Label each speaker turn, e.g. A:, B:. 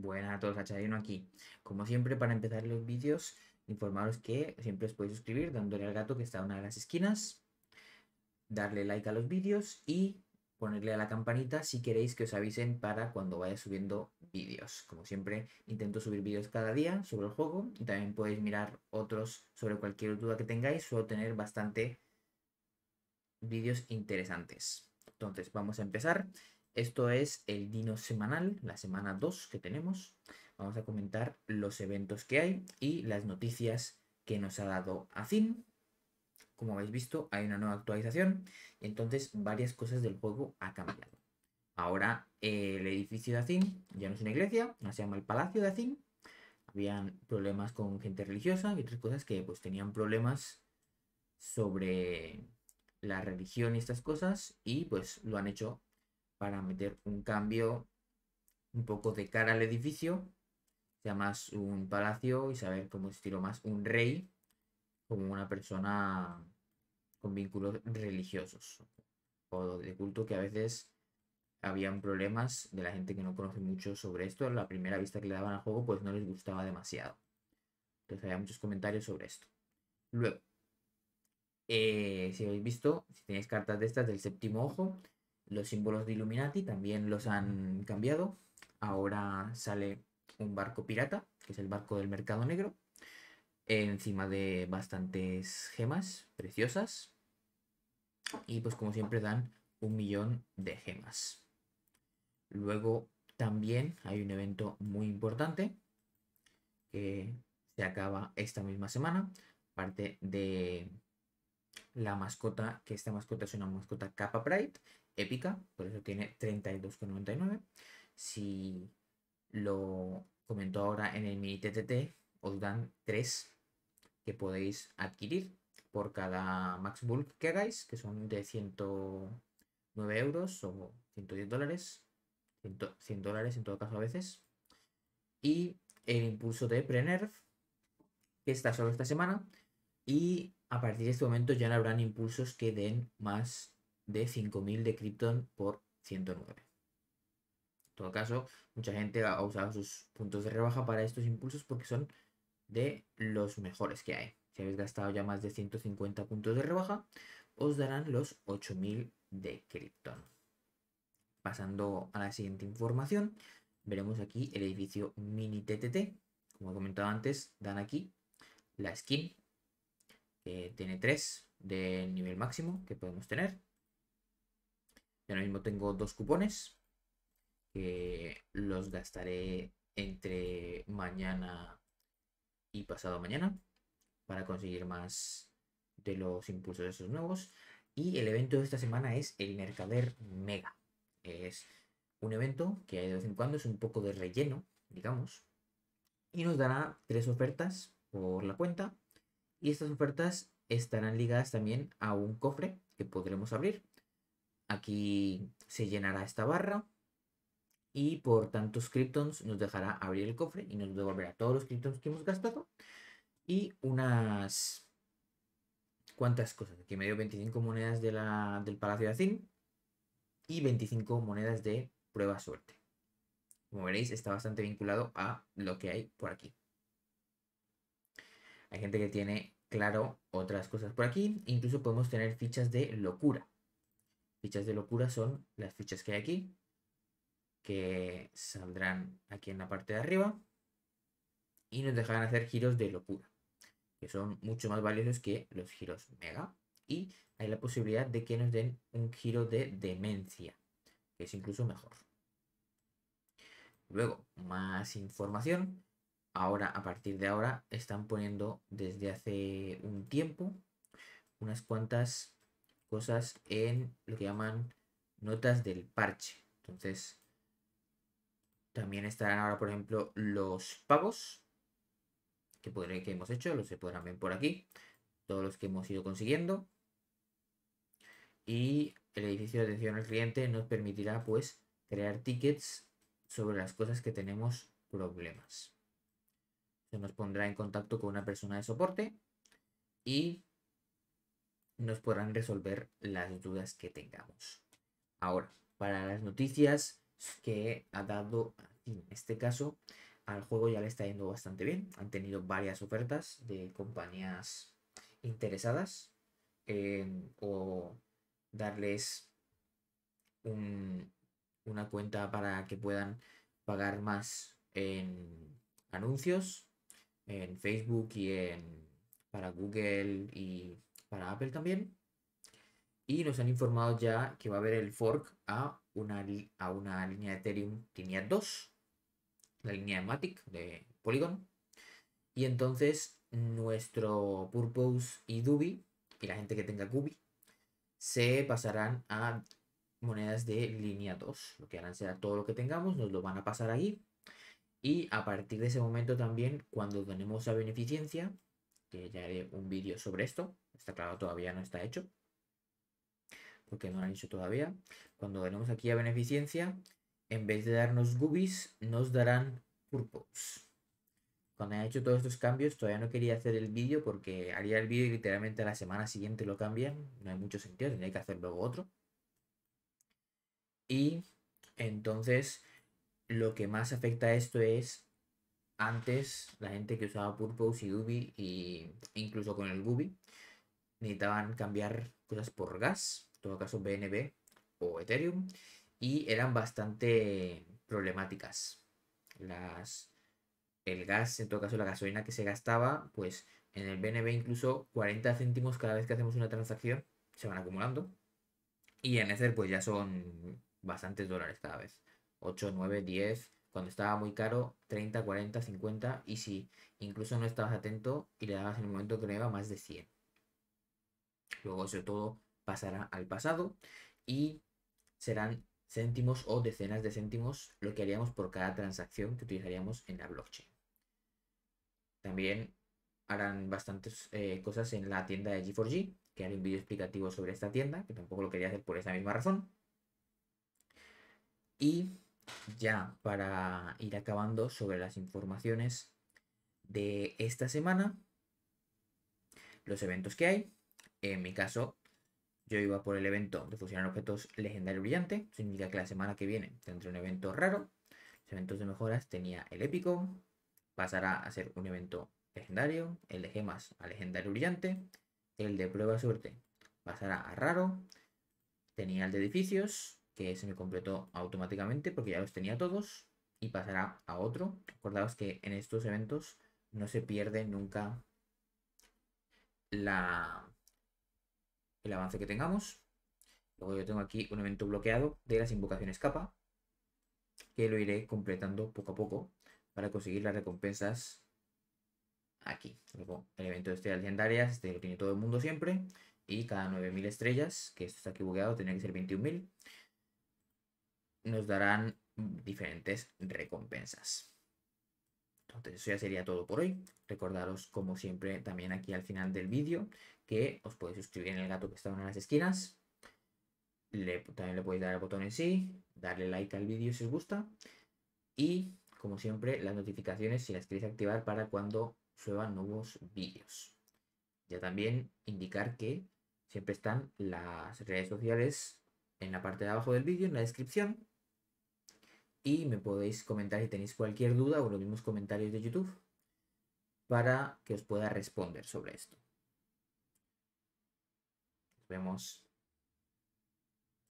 A: Buenas a todos, Hachadino aquí. Como siempre, para empezar los vídeos, informaros que siempre os podéis suscribir dándole al gato que está en una de las esquinas, darle like a los vídeos y ponerle a la campanita si queréis que os avisen para cuando vaya subiendo vídeos. Como siempre, intento subir vídeos cada día sobre el juego y también podéis mirar otros sobre cualquier duda que tengáis. Suelo tener bastante vídeos interesantes. Entonces, vamos a empezar. Esto es el Dino semanal, la semana 2 que tenemos. Vamos a comentar los eventos que hay y las noticias que nos ha dado Azin. Como habéis visto, hay una nueva actualización entonces varias cosas del juego han cambiado. Ahora el edificio de Azin ya no es una iglesia, no se llama el Palacio de Azin. Habían problemas con gente religiosa y otras cosas que pues tenían problemas sobre la religión y estas cosas y pues lo han hecho para meter un cambio un poco de cara al edificio, sea más un palacio y saber cómo estilo más un rey, como una persona con vínculos religiosos o de culto que a veces habían problemas de la gente que no conoce mucho sobre esto. La primera vista que le daban al juego pues no les gustaba demasiado. Entonces había muchos comentarios sobre esto. Luego, eh, si habéis visto, si tenéis cartas de estas del séptimo ojo, los símbolos de Illuminati también los han cambiado. Ahora sale un barco pirata, que es el barco del mercado negro, encima de bastantes gemas preciosas. Y pues como siempre dan un millón de gemas. Luego también hay un evento muy importante que se acaba esta misma semana. Parte de la mascota, que esta mascota es una mascota Kappa Pride épica, por eso tiene 32,99. Si lo comentó ahora en el mini TTT, os dan 3 que podéis adquirir por cada max bulk que hagáis, que son de 109 euros o 110 dólares, 100, dólares en todo caso a veces. Y el impulso de PreNerve, que está solo esta semana. Y a partir de este momento ya no habrán impulsos que den más de 5000 de Krypton por 109. En todo caso, mucha gente ha usado sus puntos de rebaja para estos impulsos porque son de los mejores que hay. Si habéis gastado ya más de 150 puntos de rebaja, os darán los 8000 de Krypton. Pasando a la siguiente información, veremos aquí el edificio mini TTT. Como he comentado antes, dan aquí la skin que tiene 3 del nivel máximo que podemos tener. Y ahora mismo tengo dos cupones que los gastaré entre mañana y pasado mañana para conseguir más de los impulsos de esos nuevos. Y el evento de esta semana es el Mercader Mega. Es un evento que de vez en cuando es un poco de relleno, digamos. Y nos dará tres ofertas por la cuenta. Y estas ofertas estarán ligadas también a un cofre que podremos abrir Aquí se llenará esta barra y por tantos criptons nos dejará abrir el cofre y nos devolverá todos los criptons que hemos gastado y unas cuantas cosas. Aquí me dio 25 monedas de la, del Palacio de Azin y 25 monedas de prueba suerte. Como veréis, está bastante vinculado a lo que hay por aquí. Hay gente que tiene, claro, otras cosas por aquí. Incluso podemos tener fichas de locura fichas de locura son las fichas que hay aquí, que saldrán aquí en la parte de arriba y nos dejarán hacer giros de locura, que son mucho más valiosos que los giros mega. Y hay la posibilidad de que nos den un giro de demencia, que es incluso mejor. Luego, más información. Ahora, a partir de ahora, están poniendo desde hace un tiempo unas cuantas cosas en lo que llaman notas del parche. Entonces, también estarán ahora, por ejemplo, los pagos que, que hemos hecho, los se podrán ver por aquí, todos los que hemos ido consiguiendo. Y el edificio de atención al cliente nos permitirá, pues, crear tickets sobre las cosas que tenemos problemas. Se nos pondrá en contacto con una persona de soporte y nos podrán resolver las dudas que tengamos. Ahora, para las noticias que ha dado, en este caso, al juego ya le está yendo bastante bien. Han tenido varias ofertas de compañías interesadas em, o darles una cuenta para que puedan pagar más en anuncios, en Facebook y en para Google y para Apple también. Y nos han informado ya que va a haber el fork a una, a una línea de Ethereum, línea 2, la línea de Matic, de Polygon. Y entonces nuestro Purpose y Dubi, y la gente que tenga Kubi, se pasarán a monedas de línea 2. Lo que harán será todo lo que tengamos, nos lo van a pasar ahí. Y a partir de ese momento también, cuando tenemos a beneficencia, que ya haré un vídeo sobre esto. Está claro, todavía no está hecho. Porque no lo han hecho todavía. Cuando venimos aquí a beneficencia, en vez de darnos gubis, nos darán purpose. Cuando he hecho todos estos cambios, todavía no quería hacer el vídeo porque haría el vídeo y literalmente la semana siguiente lo cambian. No hay mucho sentido, tendría que hacer luego otro. Y entonces, lo que más afecta a esto es antes la gente que usaba Purpose y Ubi, y incluso con el Gubi, necesitaban cambiar cosas por gas, en todo caso BNB o Ethereum, y eran bastante problemáticas. Las, el gas, en todo caso la gasolina que se gastaba, pues en el BNB incluso 40 céntimos cada vez que hacemos una transacción se van acumulando. Y en Ether pues ya son bastantes dólares cada vez. 8, 9, 10 cuando estaba muy caro, 30, 40, 50, y si incluso no estabas atento y le dabas en el momento que no iba, más de 100. Luego eso todo pasará al pasado y serán céntimos o decenas de céntimos lo que haríamos por cada transacción que utilizaríamos en la blockchain. También harán bastantes eh, cosas en la tienda de G4G, que haré un vídeo explicativo sobre esta tienda, que tampoco lo quería hacer por esa misma razón. Y ya para ir acabando sobre las informaciones de esta semana, los eventos que hay. En mi caso, yo iba por el evento de fusionar objetos legendario brillante. significa que la semana que viene tendré un evento raro. Los eventos de mejoras tenía el épico. Pasará a ser un evento legendario. El de gemas a legendario brillante. El de prueba suerte pasará a raro. Tenía el de edificios que se me completó automáticamente porque ya los tenía todos y pasará a otro. Acordaos que en estos eventos no se pierde nunca la, el avance que tengamos. Luego yo tengo aquí un evento bloqueado de las invocaciones capa, que lo iré completando poco a poco para conseguir las recompensas aquí. Luego el evento este de estrellas legendarias, este lo tiene todo el mundo siempre, y cada 9.000 estrellas, que esto está aquí bugueado, tenía que ser 21.000 nos darán diferentes recompensas. Entonces eso ya sería todo por hoy. Recordaros como siempre también aquí al final del vídeo que os podéis suscribir en el gato que está en las esquinas. también le podéis dar al botón en sí, darle like al vídeo si os gusta. Y como siempre las notificaciones si las queréis activar para cuando suban nuevos vídeos. Ya también indicar que siempre están las redes sociales en la parte de abajo del vídeo, en la descripción y me podéis comentar si tenéis cualquier duda o los mismos comentarios de YouTube para que os pueda responder sobre esto. Nos vemos.